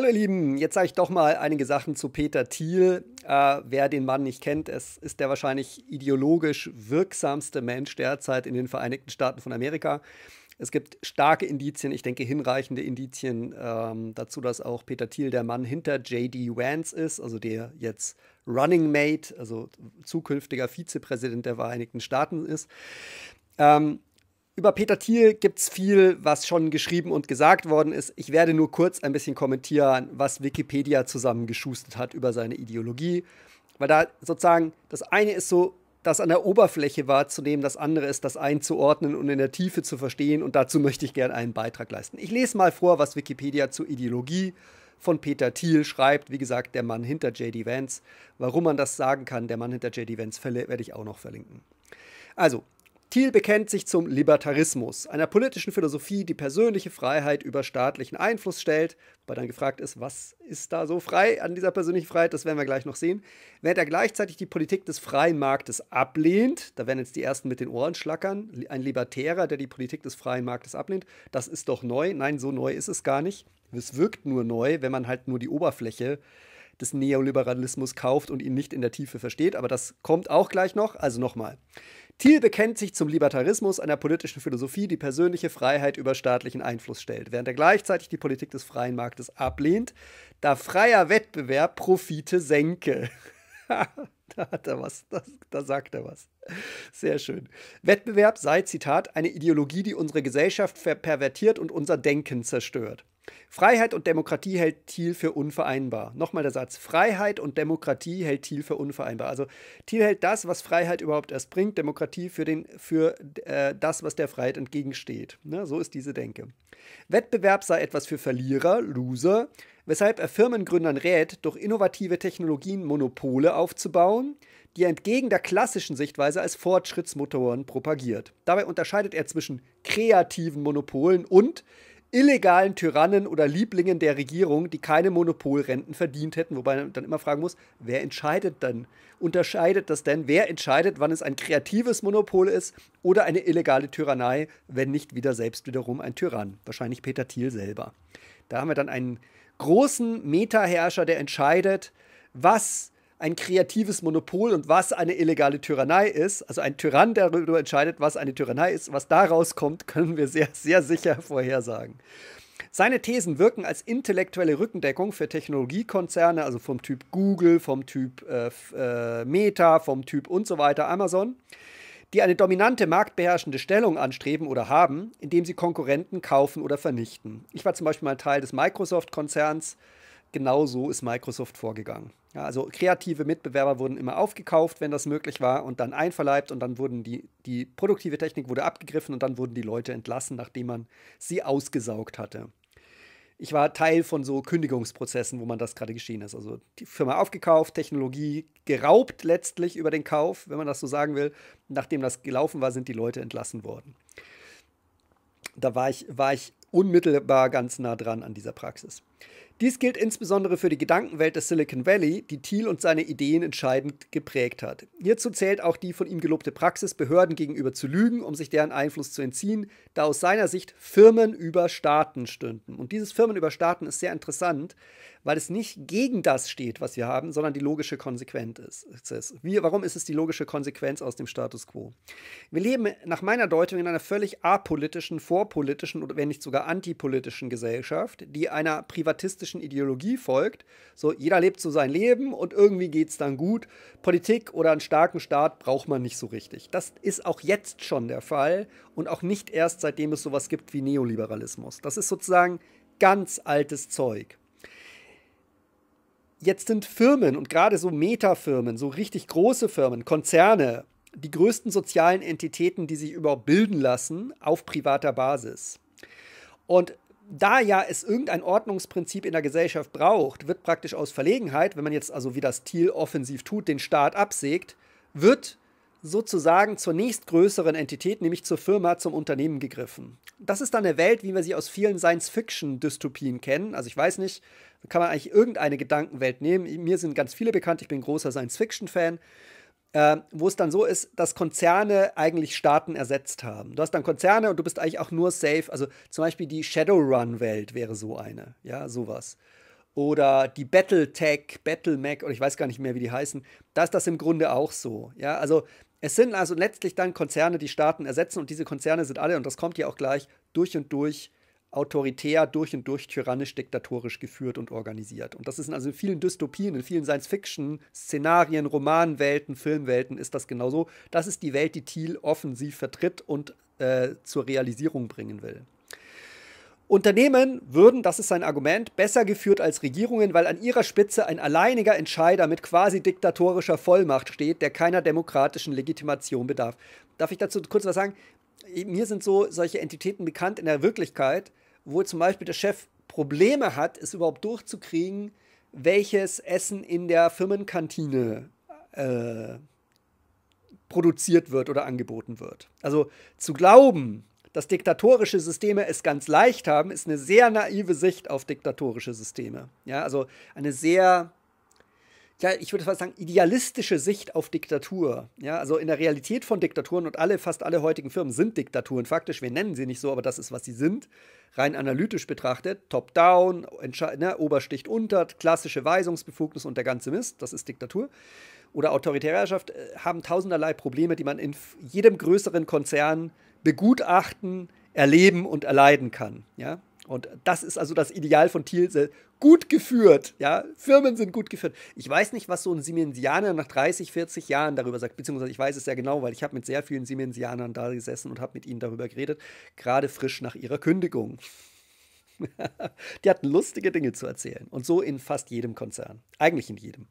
Hallo ihr Lieben, jetzt sage ich doch mal einige Sachen zu Peter Thiel. Äh, wer den Mann nicht kennt, es ist der wahrscheinlich ideologisch wirksamste Mensch derzeit in den Vereinigten Staaten von Amerika. Es gibt starke Indizien, ich denke hinreichende Indizien ähm, dazu, dass auch Peter Thiel der Mann hinter JD Vance ist, also der jetzt Running Mate, also zukünftiger Vizepräsident der Vereinigten Staaten ist. Ähm, über Peter Thiel gibt es viel, was schon geschrieben und gesagt worden ist. Ich werde nur kurz ein bisschen kommentieren, was Wikipedia zusammengeschustert hat über seine Ideologie. Weil da sozusagen das eine ist so, das an der Oberfläche wahrzunehmen, das andere ist, das einzuordnen und in der Tiefe zu verstehen. Und dazu möchte ich gerne einen Beitrag leisten. Ich lese mal vor, was Wikipedia zur Ideologie von Peter Thiel schreibt. Wie gesagt, der Mann hinter J.D. Vance. Warum man das sagen kann, der Mann hinter J.D. Vance, werde ich auch noch verlinken. Also, Thiel bekennt sich zum Libertarismus, einer politischen Philosophie, die persönliche Freiheit über staatlichen Einfluss stellt. Wobei dann gefragt ist, was ist da so frei an dieser persönlichen Freiheit, das werden wir gleich noch sehen. Während er gleichzeitig die Politik des freien Marktes ablehnt, da werden jetzt die ersten mit den Ohren schlackern, ein Libertärer, der die Politik des freien Marktes ablehnt, das ist doch neu. Nein, so neu ist es gar nicht. Es wirkt nur neu, wenn man halt nur die Oberfläche des Neoliberalismus kauft und ihn nicht in der Tiefe versteht. Aber das kommt auch gleich noch. Also nochmal. Thiel bekennt sich zum Libertarismus, einer politischen Philosophie, die persönliche Freiheit über staatlichen Einfluss stellt, während er gleichzeitig die Politik des freien Marktes ablehnt, da freier Wettbewerb Profite senke. da hat er was, da, da sagt er was. Sehr schön. Wettbewerb sei, Zitat, eine Ideologie, die unsere Gesellschaft pervertiert und unser Denken zerstört. Freiheit und Demokratie hält Thiel für unvereinbar. Nochmal der Satz: Freiheit und Demokratie hält Thiel für unvereinbar. Also Thiel hält das, was Freiheit überhaupt erst bringt, Demokratie für, den, für äh, das, was der Freiheit entgegensteht. Ne? So ist diese Denke. Wettbewerb sei etwas für Verlierer, Loser, weshalb er Firmengründern rät, durch innovative Technologien Monopole aufzubauen, die er entgegen der klassischen Sichtweise als Fortschrittsmotoren propagiert. Dabei unterscheidet er zwischen kreativen Monopolen und illegalen Tyrannen oder Lieblingen der Regierung, die keine Monopolrenten verdient hätten, wobei man dann immer fragen muss, wer entscheidet dann? Unterscheidet das denn? Wer entscheidet, wann es ein kreatives Monopol ist oder eine illegale Tyrannei, wenn nicht wieder selbst wiederum ein Tyrann? Wahrscheinlich Peter Thiel selber. Da haben wir dann einen großen Meta-Herrscher, der entscheidet, was ein kreatives Monopol und was eine illegale Tyrannei ist, also ein Tyrann, der darüber entscheidet, was eine Tyrannei ist, was daraus kommt, können wir sehr, sehr sicher vorhersagen. Seine Thesen wirken als intellektuelle Rückendeckung für Technologiekonzerne, also vom Typ Google, vom Typ äh, äh, Meta, vom Typ und so weiter, Amazon, die eine dominante marktbeherrschende Stellung anstreben oder haben, indem sie Konkurrenten kaufen oder vernichten. Ich war zum Beispiel mal Teil des Microsoft-Konzerns, genau so ist Microsoft vorgegangen. Ja, also kreative Mitbewerber wurden immer aufgekauft, wenn das möglich war, und dann einverleibt und dann wurden die, die produktive Technik wurde abgegriffen und dann wurden die Leute entlassen, nachdem man sie ausgesaugt hatte. Ich war Teil von so Kündigungsprozessen, wo man das gerade geschehen ist. Also die Firma aufgekauft, Technologie geraubt letztlich über den Kauf, wenn man das so sagen will. Nachdem das gelaufen war, sind die Leute entlassen worden. Da war ich, war ich unmittelbar ganz nah dran an dieser Praxis. Dies gilt insbesondere für die Gedankenwelt des Silicon Valley, die Thiel und seine Ideen entscheidend geprägt hat. Hierzu zählt auch die von ihm gelobte Praxis, Behörden gegenüber zu lügen, um sich deren Einfluss zu entziehen, da aus seiner Sicht Firmen über Staaten stünden. Und dieses Firmen über Staaten ist sehr interessant, weil es nicht gegen das steht, was wir haben, sondern die logische Konsequenz ist. Wie, warum ist es die logische Konsequenz aus dem Status quo? Wir leben nach meiner Deutung in einer völlig apolitischen, vorpolitischen oder wenn nicht sogar antipolitischen Gesellschaft, die einer privaten privatistischen Ideologie folgt. So, jeder lebt so sein Leben und irgendwie geht es dann gut. Politik oder einen starken Staat braucht man nicht so richtig. Das ist auch jetzt schon der Fall und auch nicht erst seitdem es sowas gibt wie Neoliberalismus. Das ist sozusagen ganz altes Zeug. Jetzt sind Firmen und gerade so Metafirmen, so richtig große Firmen, Konzerne, die größten sozialen Entitäten, die sich überhaupt bilden lassen, auf privater Basis. Und da ja es irgendein Ordnungsprinzip in der Gesellschaft braucht, wird praktisch aus Verlegenheit, wenn man jetzt also wie das Thiel offensiv tut, den Staat absägt, wird sozusagen zur nächstgrößeren Entität, nämlich zur Firma, zum Unternehmen gegriffen. Das ist dann eine Welt, wie wir sie aus vielen Science-Fiction-Dystopien kennen. Also ich weiß nicht, kann man eigentlich irgendeine Gedankenwelt nehmen. Mir sind ganz viele bekannt, ich bin großer Science-Fiction-Fan äh, wo es dann so ist, dass Konzerne eigentlich Staaten ersetzt haben. Du hast dann Konzerne und du bist eigentlich auch nur safe. Also zum Beispiel die Shadowrun-Welt wäre so eine, ja, sowas. Oder die Battletech, Battlemech oder ich weiß gar nicht mehr, wie die heißen. Da ist das im Grunde auch so, ja. Also es sind also letztlich dann Konzerne, die Staaten ersetzen und diese Konzerne sind alle, und das kommt ja auch gleich, durch und durch autoritär, durch und durch tyrannisch, diktatorisch geführt und organisiert. Und das ist also in vielen Dystopien, in vielen Science-Fiction-Szenarien, Romanwelten, Filmwelten ist das genauso. Das ist die Welt, die Thiel offensiv vertritt und äh, zur Realisierung bringen will. Unternehmen würden, das ist sein Argument, besser geführt als Regierungen, weil an ihrer Spitze ein alleiniger Entscheider mit quasi diktatorischer Vollmacht steht, der keiner demokratischen Legitimation bedarf. Darf ich dazu kurz was sagen? mir sind so solche Entitäten bekannt in der Wirklichkeit, wo zum Beispiel der Chef Probleme hat, es überhaupt durchzukriegen, welches Essen in der Firmenkantine äh, produziert wird oder angeboten wird. Also zu glauben, dass diktatorische Systeme es ganz leicht haben, ist eine sehr naive Sicht auf diktatorische Systeme. Ja, also eine sehr ja, ich würde fast sagen, idealistische Sicht auf Diktatur. Ja, also in der Realität von Diktaturen und alle, fast alle heutigen Firmen sind Diktaturen. Faktisch, wir nennen sie nicht so, aber das ist, was sie sind. Rein analytisch betrachtet, top-down, ne, Obersticht unter, klassische Weisungsbefugnis und der ganze Mist, das ist Diktatur. Oder autoritäre Herrschaft äh, haben tausenderlei Probleme, die man in jedem größeren Konzern begutachten, erleben und erleiden kann. Ja? Und das ist also das Ideal von Thielse. Äh, gut geführt, ja. Firmen sind gut geführt. Ich weiß nicht, was so ein Siemensianer nach 30, 40 Jahren darüber sagt, beziehungsweise ich weiß es ja genau, weil ich habe mit sehr vielen Siemensianern da gesessen und habe mit ihnen darüber geredet, gerade frisch nach ihrer Kündigung. Die hatten lustige Dinge zu erzählen. Und so in fast jedem Konzern. Eigentlich in jedem.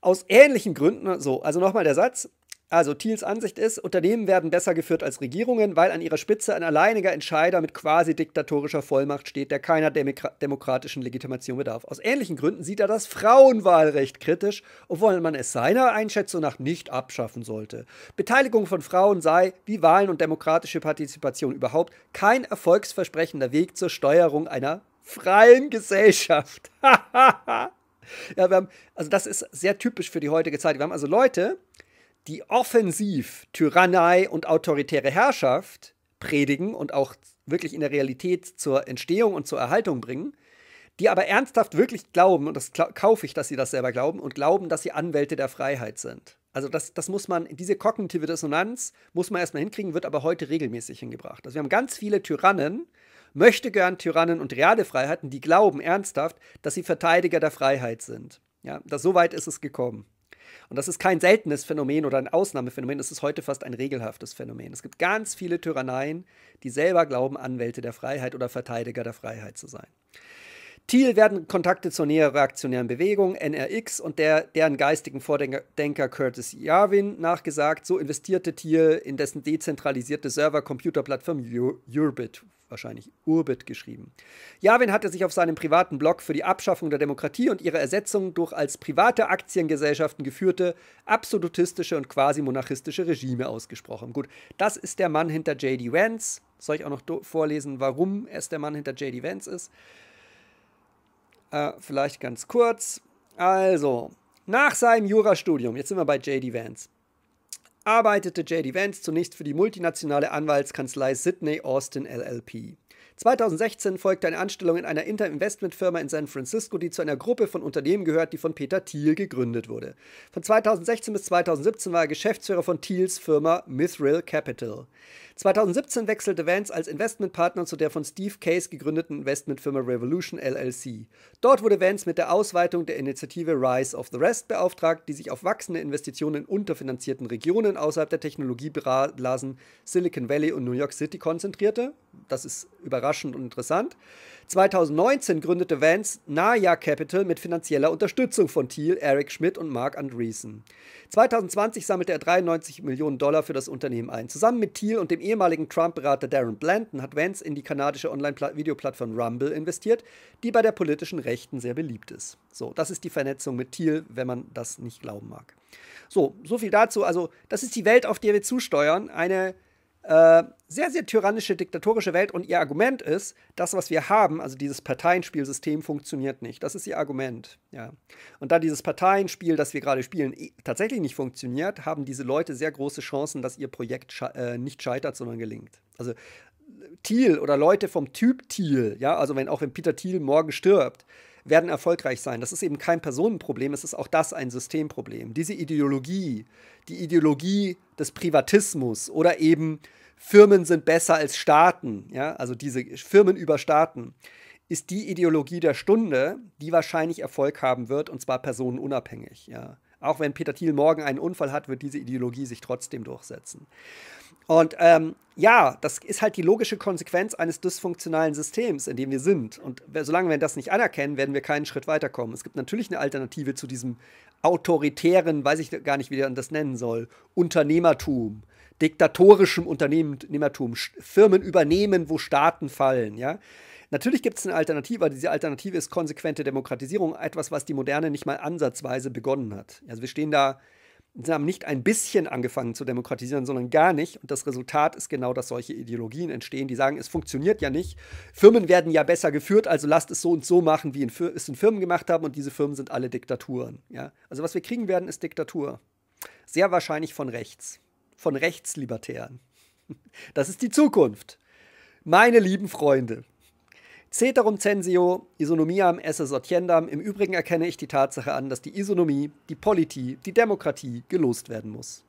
Aus ähnlichen Gründen, so, also nochmal der Satz, also Thiels Ansicht ist, Unternehmen werden besser geführt als Regierungen, weil an ihrer Spitze ein alleiniger Entscheider mit quasi diktatorischer Vollmacht steht, der keiner Demokra demokratischen Legitimation bedarf. Aus ähnlichen Gründen sieht er das Frauenwahlrecht kritisch, obwohl man es seiner Einschätzung nach nicht abschaffen sollte. Beteiligung von Frauen sei, wie Wahlen und demokratische Partizipation überhaupt, kein erfolgsversprechender Weg zur Steuerung einer freien Gesellschaft. ja, wir haben, also das ist sehr typisch für die heutige Zeit. Wir haben also Leute, die offensiv Tyrannei und autoritäre Herrschaft predigen und auch wirklich in der Realität zur Entstehung und zur Erhaltung bringen, die aber ernsthaft wirklich glauben, und das kaufe ich, dass sie das selber glauben, und glauben, dass sie Anwälte der Freiheit sind. Also das, das muss man, diese kognitive Dissonanz muss man erstmal hinkriegen, wird aber heute regelmäßig hingebracht. Also wir haben ganz viele Tyrannen, möchte gern Tyrannen und reale Freiheiten, die glauben ernsthaft, dass sie Verteidiger der Freiheit sind. Ja, das, so weit ist es gekommen. Und das ist kein seltenes Phänomen oder ein Ausnahmephänomen, es ist heute fast ein regelhaftes Phänomen. Es gibt ganz viele Tyranneien, die selber glauben, Anwälte der Freiheit oder Verteidiger der Freiheit zu sein. Thiel werden Kontakte zur neoreaktionären Bewegung, NRX und der, deren geistigen Vordenker Curtis Yarwin nachgesagt. So investierte Thiel in dessen dezentralisierte Server-Computerplattform Urbit, wahrscheinlich Urbit geschrieben. Yarwin hatte sich auf seinem privaten Blog für die Abschaffung der Demokratie und ihre Ersetzung durch als private Aktiengesellschaften geführte absolutistische und quasi-monarchistische Regime ausgesprochen. Gut, das ist der Mann hinter J.D. Vance. Soll ich auch noch vorlesen, warum er der Mann hinter J.D. Vance ist? Äh, vielleicht ganz kurz. Also, nach seinem Jurastudium, jetzt sind wir bei J.D. Vance, arbeitete J.D. Vance zunächst für die multinationale Anwaltskanzlei Sydney Austin LLP. 2016 folgte eine Anstellung in einer Inter-Investment-Firma in San Francisco, die zu einer Gruppe von Unternehmen gehört, die von Peter Thiel gegründet wurde. Von 2016 bis 2017 war er Geschäftsführer von Thiels Firma Mithril Capital. 2017 wechselte Vance als Investmentpartner zu der von Steve Case gegründeten Investmentfirma Revolution LLC. Dort wurde Vance mit der Ausweitung der Initiative Rise of the Rest beauftragt, die sich auf wachsende Investitionen in unterfinanzierten Regionen außerhalb der Technologieblasen Silicon Valley und New York City konzentrierte das ist überraschend und interessant. 2019 gründete Vance Naya Capital mit finanzieller Unterstützung von Thiel, Eric Schmidt und Mark Andreessen. 2020 sammelte er 93 Millionen Dollar für das Unternehmen ein. Zusammen mit Thiel und dem ehemaligen Trump-Berater Darren Blanton hat Vance in die kanadische Online-Videoplattform Rumble investiert, die bei der politischen Rechten sehr beliebt ist. So, das ist die Vernetzung mit Thiel, wenn man das nicht glauben mag. So, so viel dazu. Also, das ist die Welt, auf der wir zusteuern. Eine äh, sehr, sehr tyrannische, diktatorische Welt und ihr Argument ist, das, was wir haben, also dieses Parteienspielsystem funktioniert nicht. Das ist ihr Argument. Ja. Und da dieses Parteienspiel, das wir gerade spielen, tatsächlich nicht funktioniert, haben diese Leute sehr große Chancen, dass ihr Projekt sche äh, nicht scheitert, sondern gelingt. Also Thiel oder Leute vom Typ Thiel, ja, also wenn auch wenn Peter Thiel morgen stirbt, werden erfolgreich sein. Das ist eben kein Personenproblem, es ist auch das ein Systemproblem. Diese Ideologie, die Ideologie des Privatismus oder eben Firmen sind besser als Staaten, ja, also diese Firmen über Staaten, ist die Ideologie der Stunde, die wahrscheinlich Erfolg haben wird und zwar personenunabhängig, ja. Auch wenn Peter Thiel morgen einen Unfall hat, wird diese Ideologie sich trotzdem durchsetzen. Und ähm, ja, das ist halt die logische Konsequenz eines dysfunktionalen Systems, in dem wir sind. Und solange wir das nicht anerkennen, werden wir keinen Schritt weiterkommen. Es gibt natürlich eine Alternative zu diesem autoritären, weiß ich gar nicht, wie man das nennen soll, Unternehmertum diktatorischem Unternehmertum. Firmen übernehmen, wo Staaten fallen. Ja? Natürlich gibt es eine Alternative, diese Alternative ist konsequente Demokratisierung, etwas, was die Moderne nicht mal ansatzweise begonnen hat. Also wir stehen da, wir haben nicht ein bisschen angefangen zu demokratisieren, sondern gar nicht. Und das Resultat ist genau, dass solche Ideologien entstehen, die sagen, es funktioniert ja nicht. Firmen werden ja besser geführt, also lasst es so und so machen, wie es in Firmen gemacht haben. Und diese Firmen sind alle Diktaturen. Ja? Also was wir kriegen werden, ist Diktatur. Sehr wahrscheinlich von rechts von Rechtslibertären. Das ist die Zukunft. Meine lieben Freunde. Ceterum censio, isonomiam esse sortiendam. Im Übrigen erkenne ich die Tatsache an, dass die Isonomie, die Politie, die Demokratie gelost werden muss.